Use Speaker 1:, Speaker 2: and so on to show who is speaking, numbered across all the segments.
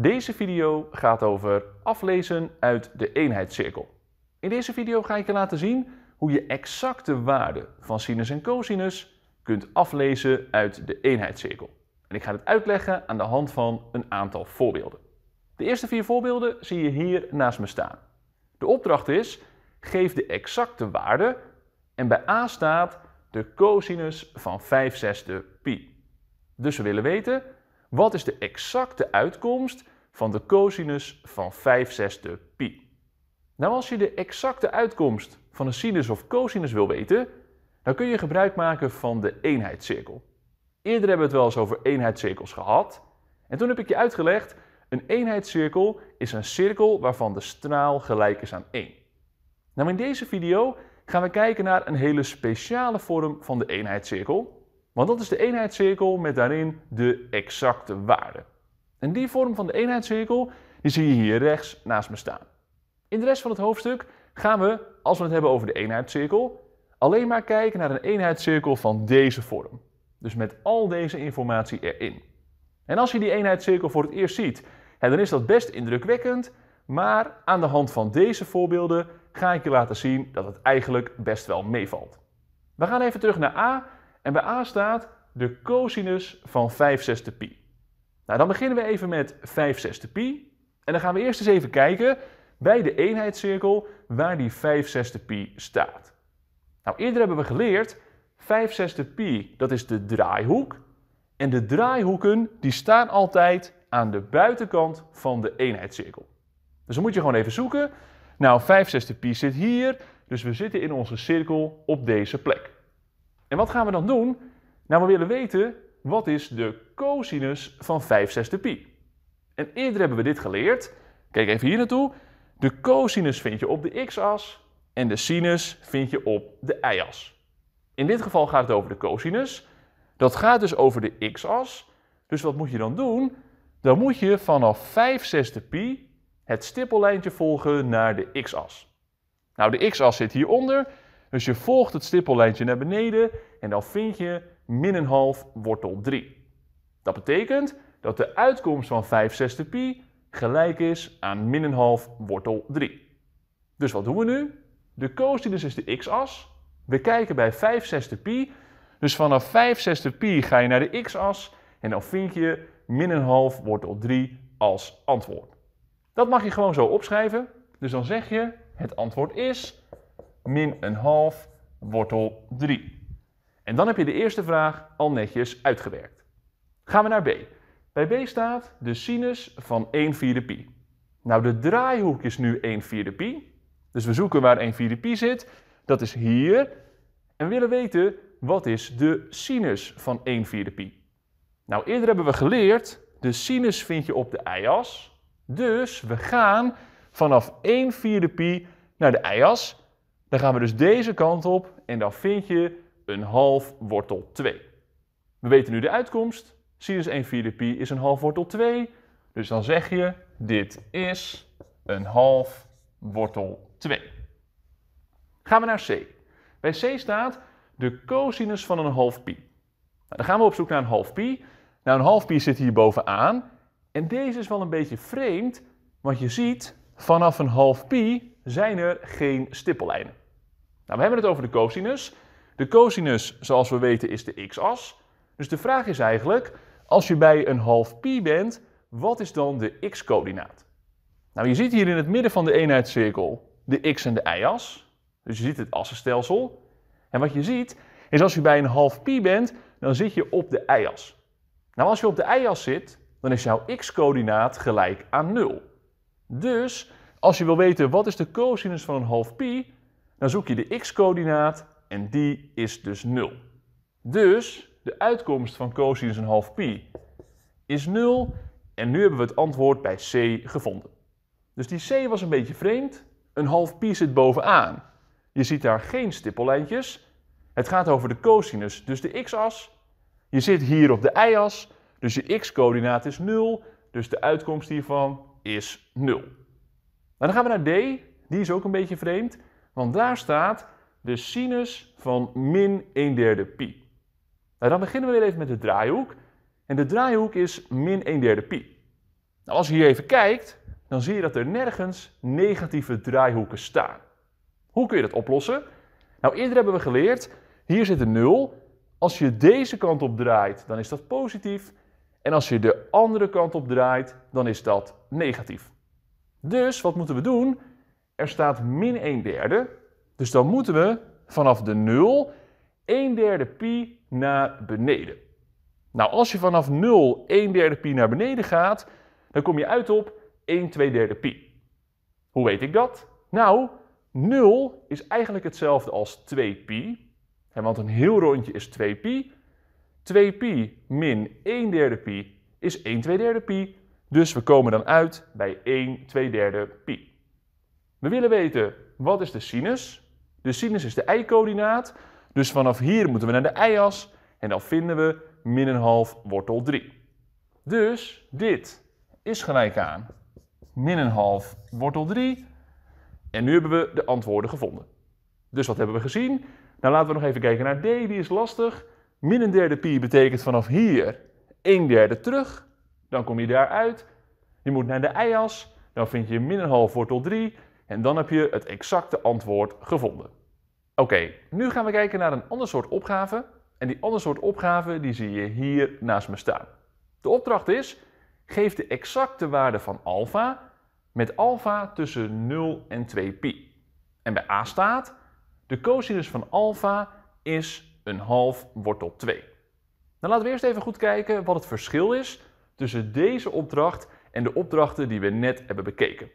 Speaker 1: Deze video gaat over aflezen uit de eenheidscirkel. In deze video ga ik je laten zien hoe je exacte waarden van sinus en cosinus kunt aflezen uit de eenheidscirkel. En ik ga het uitleggen aan de hand van een aantal voorbeelden. De eerste vier voorbeelden zie je hier naast me staan. De opdracht is, geef de exacte waarde en bij a staat de cosinus van 5 zesde pi. Dus we willen weten wat is de exacte uitkomst van de cosinus van 5 zesde pi? Nou, als je de exacte uitkomst van een sinus of cosinus wil weten, dan kun je gebruik maken van de eenheidscirkel. Eerder hebben we het wel eens over eenheidscirkels gehad. En toen heb ik je uitgelegd, een eenheidscirkel is een cirkel waarvan de straal gelijk is aan 1. Nou, in deze video gaan we kijken naar een hele speciale vorm van de eenheidscirkel. Want dat is de eenheidscirkel met daarin de exacte waarde. En die vorm van de eenheidscirkel die zie je hier rechts naast me staan. In de rest van het hoofdstuk gaan we, als we het hebben over de eenheidscirkel, alleen maar kijken naar een eenheidscirkel van deze vorm. Dus met al deze informatie erin. En als je die eenheidscirkel voor het eerst ziet, dan is dat best indrukwekkend, maar aan de hand van deze voorbeelden ga ik je laten zien dat het eigenlijk best wel meevalt. We gaan even terug naar A en bij a staat de cosinus van 5 zesde pi. Nou, dan beginnen we even met 5 zesde pi. En dan gaan we eerst eens even kijken bij de eenheidscirkel waar die 5 zesde pi staat. Nou, eerder hebben we geleerd, 5 zesde pi, dat is de draaihoek. En de draaihoeken, die staan altijd aan de buitenkant van de eenheidscirkel. Dus dan moet je gewoon even zoeken. Nou, 5 zesde pi zit hier, dus we zitten in onze cirkel op deze plek. En wat gaan we dan doen? Nou, we willen weten wat is de cosinus van 5 zesde pi. En eerder hebben we dit geleerd. Kijk even hier naartoe. De cosinus vind je op de x-as en de sinus vind je op de y-as. In dit geval gaat het over de cosinus. Dat gaat dus over de x-as. Dus wat moet je dan doen? Dan moet je vanaf 5 zesde pi het stippellijntje volgen naar de x-as. Nou, de x-as zit hieronder dus je volgt het stippellijntje naar beneden en dan vind je min een half wortel 3. Dat betekent dat de uitkomst van 5 zesde pi gelijk is aan min een half wortel 3. Dus wat doen we nu? De cosinus is de x-as. We kijken bij 5 zesde pi. Dus vanaf 5 zesde pi ga je naar de x-as en dan vind je min een half wortel 3 als antwoord. Dat mag je gewoon zo opschrijven. Dus dan zeg je, het antwoord is min een half wortel 3. En dan heb je de eerste vraag al netjes uitgewerkt. Gaan we naar B. Bij B staat de sinus van 1 vierde pi. Nou, de draaihoek is nu 1 vierde pi. Dus we zoeken waar 1 vierde pi zit. Dat is hier. En we willen weten, wat is de sinus van 1 vierde pi? Nou, eerder hebben we geleerd, de sinus vind je op de y-as. Dus we gaan vanaf 1 vierde pi naar de y-as. Dan gaan we dus deze kant op en dan vind je een half wortel 2. We weten nu de uitkomst. Sinus 1 vierde pi is een half wortel 2. Dus dan zeg je, dit is een half wortel 2. Gaan we naar C. Bij C staat de cosinus van een half pi. Nou, dan gaan we op zoek naar een half pi. Nou, een half pi zit hier bovenaan. En deze is wel een beetje vreemd, want je ziet, vanaf een half pi zijn er geen stippellijnen. Nou, we hebben het over de cosinus. De cosinus, zoals we weten, is de x-as. Dus de vraag is eigenlijk, als je bij een half pi bent, wat is dan de x-coördinaat? Nou, je ziet hier in het midden van de eenheidscirkel de x- en de y-as. Dus je ziet het assenstelsel. En wat je ziet, is als je bij een half pi bent, dan zit je op de y-as. Nou, als je op de y-as zit, dan is jouw x-coördinaat gelijk aan 0. Dus, als je wil weten wat is de cosinus van een half pi, dan zoek je de x-coördinaat en die is dus 0. Dus de uitkomst van cosinus een half pi is 0 en nu hebben we het antwoord bij c gevonden. Dus die c was een beetje vreemd, een half pi zit bovenaan. Je ziet daar geen stippellijntjes. Het gaat over de cosinus, dus de x-as. Je zit hier op de y-as, dus je x-coördinaat is 0, dus de uitkomst hiervan is 0. Nou, dan gaan we naar d, die is ook een beetje vreemd. Want daar staat de sinus van min 1 derde pi. Nou, dan beginnen we weer even met de draaihoek. En de draaihoek is min 1 derde pi. Nou, als je hier even kijkt, dan zie je dat er nergens negatieve draaihoeken staan. Hoe kun je dat oplossen? Nou, eerder hebben we geleerd, hier zit een 0. Als je deze kant op draait, dan is dat positief. En als je de andere kant op draait, dan is dat negatief. Dus wat moeten we doen? er staat min 1 derde. Dus dan moeten we vanaf de 0 1 derde pi naar beneden. Nou, als je vanaf 0 1 derde pi naar beneden gaat, dan kom je uit op 1 2 derde pi. Hoe weet ik dat? Nou, 0 is eigenlijk hetzelfde als 2 pi. Want een heel rondje is 2 pi. 2 pi min 1 derde pi is 1 2 derde pi. Dus we komen dan uit bij 1 2 derde pi. We willen weten, wat is de sinus? De sinus is de y-coördinaat. Dus vanaf hier moeten we naar de y-as. En dan vinden we min een half wortel 3. Dus dit is gelijk aan min een half wortel 3. En nu hebben we de antwoorden gevonden. Dus wat hebben we gezien? Nou laten we nog even kijken naar D, die is lastig. Min een derde pi betekent vanaf hier 1 derde terug. Dan kom je daaruit. Je moet naar de y-as. Dan vind je min een half wortel 3. En dan heb je het exacte antwoord gevonden. Oké, nu gaan we kijken naar een ander soort opgave. En die ander soort opgave die zie je hier naast me staan. De opdracht is, geef de exacte waarde van alfa met alfa tussen 0 en 2 pi. En bij a staat, de cosinus van alfa is een half wortel 2. Dan nou, laten we eerst even goed kijken wat het verschil is tussen deze opdracht en de opdrachten die we net hebben bekeken.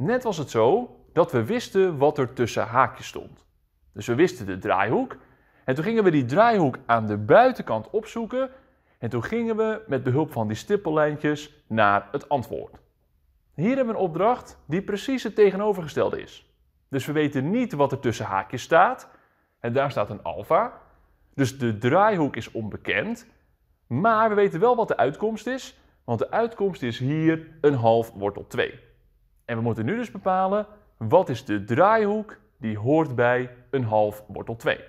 Speaker 1: Net was het zo dat we wisten wat er tussen haakjes stond. Dus we wisten de draaihoek. En toen gingen we die draaihoek aan de buitenkant opzoeken. En toen gingen we met behulp van die stippellijntjes naar het antwoord. Hier hebben we een opdracht die precies het tegenovergestelde is. Dus we weten niet wat er tussen haakjes staat. En daar staat een alfa. Dus de draaihoek is onbekend. Maar we weten wel wat de uitkomst is. Want de uitkomst is hier een half wortel 2. En we moeten nu dus bepalen wat is de draaihoek die hoort bij een half wortel 2.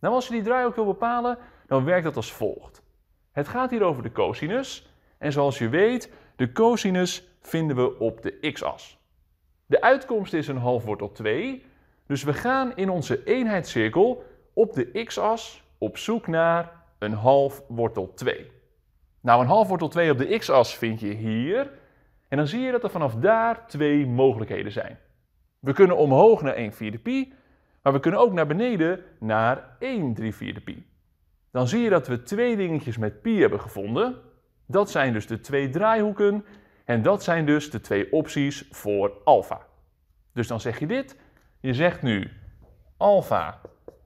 Speaker 1: Nou, als je die draaihoek wil bepalen, dan werkt dat als volgt. Het gaat hier over de cosinus. En zoals je weet, de cosinus vinden we op de x-as. De uitkomst is een half wortel 2. Dus we gaan in onze eenheidscirkel op de x-as op zoek naar een half wortel 2. Nou, een half wortel 2 op de x-as vind je hier. En dan zie je dat er vanaf daar twee mogelijkheden zijn. We kunnen omhoog naar 1 vierde pi, maar we kunnen ook naar beneden naar 1 3 vierde pi. Dan zie je dat we twee dingetjes met pi hebben gevonden. Dat zijn dus de twee draaihoeken en dat zijn dus de twee opties voor alfa. Dus dan zeg je dit. Je zegt nu alfa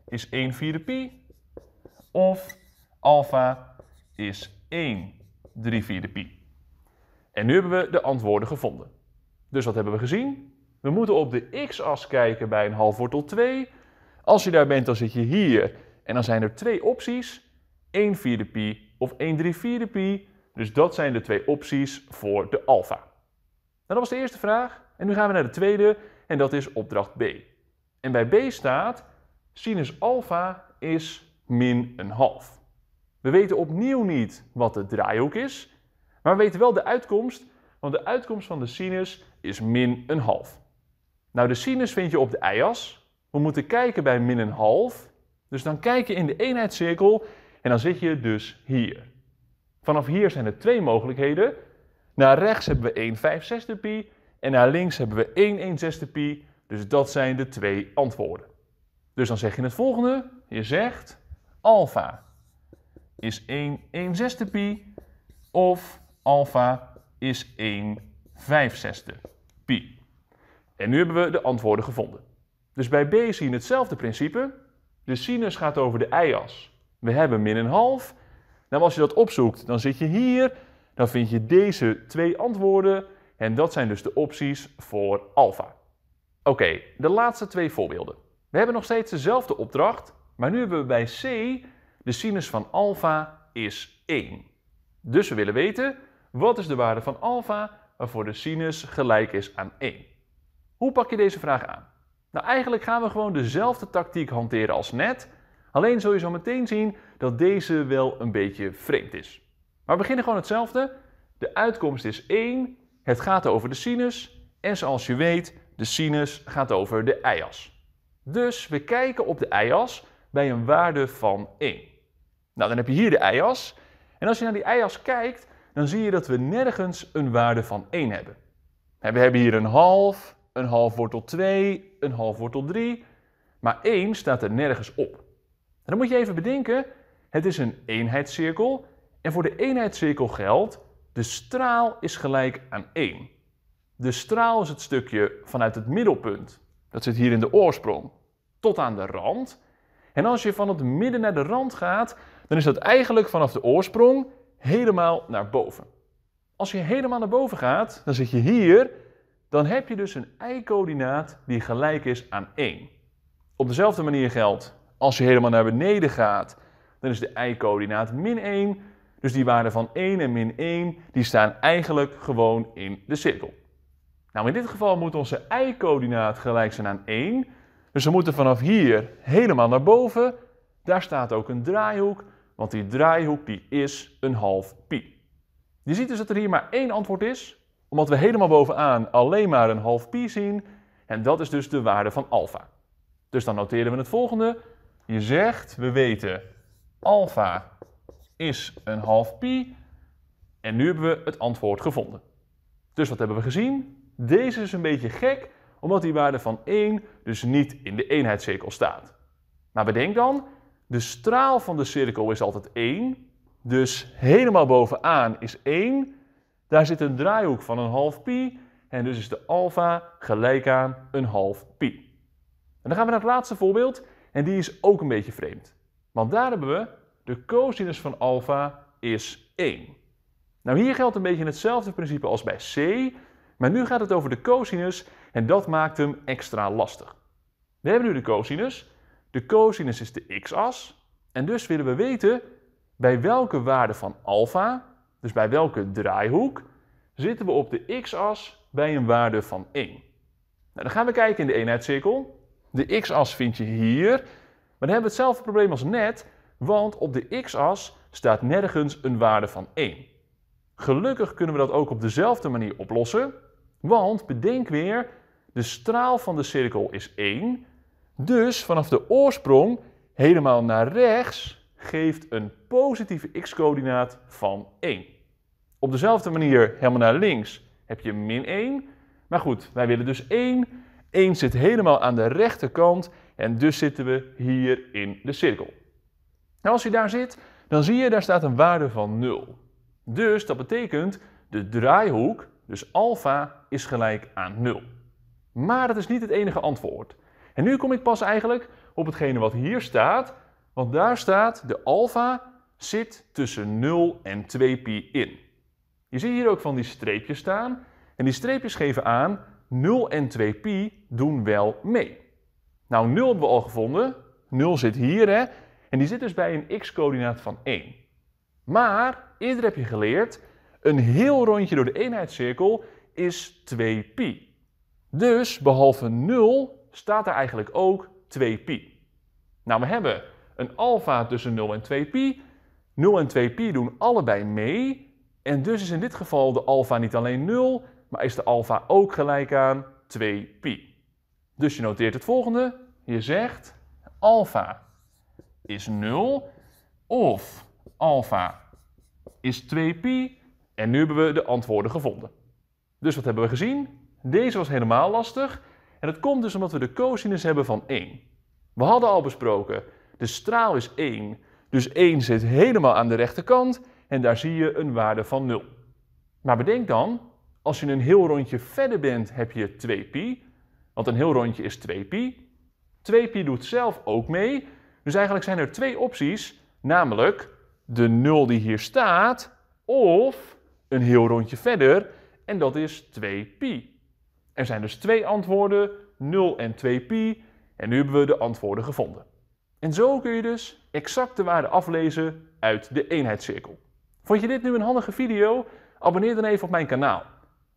Speaker 1: is 1 vierde pi of alfa is 1 3 vierde pi. En nu hebben we de antwoorden gevonden. Dus wat hebben we gezien? We moeten op de x-as kijken bij een wortel 2. Als je daar bent, dan zit je hier. En dan zijn er twee opties. 1 vierde pi of 1 drie vierde pi. Dus dat zijn de twee opties voor de alfa. Nou, dat was de eerste vraag. En nu gaan we naar de tweede. En dat is opdracht B. En bij B staat sinus alfa is min een half. We weten opnieuw niet wat de draaihoek is. Maar we weten wel de uitkomst, want de uitkomst van de sinus is min een half. Nou, de sinus vind je op de y-as. We moeten kijken bij min een half. Dus dan kijk je in de eenheidscirkel en dan zit je dus hier. Vanaf hier zijn er twee mogelijkheden. Naar rechts hebben we 1 5 pi en naar links hebben we 1 1 pi. Dus dat zijn de twee antwoorden. Dus dan zeg je het volgende. Je zegt alfa is 1 1 pi of alfa is 1 5 zesde pi. En nu hebben we de antwoorden gevonden. Dus bij B zien hetzelfde principe. De sinus gaat over de y-as. We hebben min een half. Nou, als je dat opzoekt, dan zit je hier. Dan vind je deze twee antwoorden. En dat zijn dus de opties voor alfa. Oké, de laatste twee voorbeelden. We hebben nog steeds dezelfde opdracht, maar nu hebben we bij C de sinus van alfa is 1. Dus we willen weten wat is de waarde van alfa waarvoor de sinus gelijk is aan 1? Hoe pak je deze vraag aan? Nou, eigenlijk gaan we gewoon dezelfde tactiek hanteren als net. Alleen zul je zo meteen zien dat deze wel een beetje vreemd is. Maar we beginnen gewoon hetzelfde. De uitkomst is 1. Het gaat over de sinus. En zoals je weet, de sinus gaat over de y-as. Dus we kijken op de y-as bij een waarde van 1. Nou, dan heb je hier de y-as. En als je naar die y-as kijkt, dan zie je dat we nergens een waarde van 1 hebben. We hebben hier een half, een half wortel 2, een half wortel 3, maar 1 staat er nergens op. dan moet je even bedenken, het is een eenheidscirkel en voor de eenheidscirkel geldt, de straal is gelijk aan 1. De straal is het stukje vanuit het middelpunt, dat zit hier in de oorsprong, tot aan de rand. En als je van het midden naar de rand gaat, dan is dat eigenlijk vanaf de oorsprong helemaal naar boven. Als je helemaal naar boven gaat, dan zit je hier, dan heb je dus een y-coördinaat die gelijk is aan 1. Op dezelfde manier geldt, als je helemaal naar beneden gaat, dan is de y-coördinaat min 1. Dus die waarden van 1 en min 1, die staan eigenlijk gewoon in de cirkel. Nou, in dit geval moet onze y-coördinaat gelijk zijn aan 1. Dus we moeten vanaf hier helemaal naar boven. Daar staat ook een draaihoek. Want die draaihoek die is een half pi. Je ziet dus dat er hier maar één antwoord is, omdat we helemaal bovenaan alleen maar een half pi zien. En dat is dus de waarde van alfa. Dus dan noteren we het volgende. Je zegt, we weten alfa is een half pi. En nu hebben we het antwoord gevonden. Dus wat hebben we gezien? Deze is een beetje gek, omdat die waarde van 1 dus niet in de eenheidscirkel staat. Maar bedenk dan, de straal van de cirkel is altijd 1. Dus helemaal bovenaan is 1. Daar zit een draaihoek van een half pi. En dus is de alfa gelijk aan een half pi. En dan gaan we naar het laatste voorbeeld. En die is ook een beetje vreemd. Want daar hebben we de cosinus van alfa is 1. Nou, hier geldt een beetje hetzelfde principe als bij c. Maar nu gaat het over de cosinus en dat maakt hem extra lastig. We hebben nu de cosinus de cosinus is de x-as. En dus willen we weten bij welke waarde van alfa, dus bij welke draaihoek, zitten we op de x-as bij een waarde van 1. Nou, dan gaan we kijken in de eenheidscirkel. De x-as vind je hier. Maar dan hebben we hetzelfde probleem als net, want op de x-as staat nergens een waarde van 1. Gelukkig kunnen we dat ook op dezelfde manier oplossen, want bedenk weer, de straal van de cirkel is 1 dus vanaf de oorsprong helemaal naar rechts geeft een positieve x-coördinaat van 1. Op dezelfde manier helemaal naar links heb je min 1. Maar goed, wij willen dus 1. 1 zit helemaal aan de rechterkant en dus zitten we hier in de cirkel. Nou, als je daar zit, dan zie je daar staat een waarde van 0. Dus dat betekent de draaihoek, dus alfa, is gelijk aan 0. Maar dat is niet het enige antwoord. En nu kom ik pas eigenlijk op hetgene wat hier staat, want daar staat de alfa zit tussen 0 en 2 pi in. Je ziet hier ook van die streepjes staan en die streepjes geven aan 0 en 2 pi doen wel mee. Nou, 0 hebben we al gevonden. 0 zit hier hè, en die zit dus bij een x-coördinaat van 1. Maar, eerder heb je geleerd, een heel rondje door de eenheidscirkel is 2 pi. Dus behalve 0 staat daar eigenlijk ook 2pi. Nou, we hebben een alfa tussen 0 en 2pi. 0 en 2pi doen allebei mee. En dus is in dit geval de alfa niet alleen 0, maar is de alfa ook gelijk aan 2pi. Dus je noteert het volgende. Je zegt alfa is 0 of alfa is 2pi. En nu hebben we de antwoorden gevonden. Dus wat hebben we gezien? Deze was helemaal lastig. En dat komt dus omdat we de cosinus hebben van 1. We hadden al besproken, de straal is 1. Dus 1 zit helemaal aan de rechterkant en daar zie je een waarde van 0. Maar bedenk dan, als je een heel rondje verder bent, heb je 2pi. Want een heel rondje is 2pi. 2pi doet zelf ook mee. Dus eigenlijk zijn er twee opties, namelijk de 0 die hier staat of een heel rondje verder en dat is 2pi. Er zijn dus twee antwoorden, 0 en 2pi. En nu hebben we de antwoorden gevonden. En zo kun je dus exact de waarde aflezen uit de eenheidscirkel. Vond je dit nu een handige video? Abonneer dan even op mijn kanaal.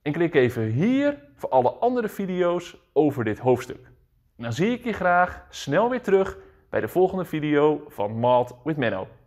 Speaker 1: En klik even hier voor alle andere video's over dit hoofdstuk. dan zie ik je graag snel weer terug bij de volgende video van Math with Menno.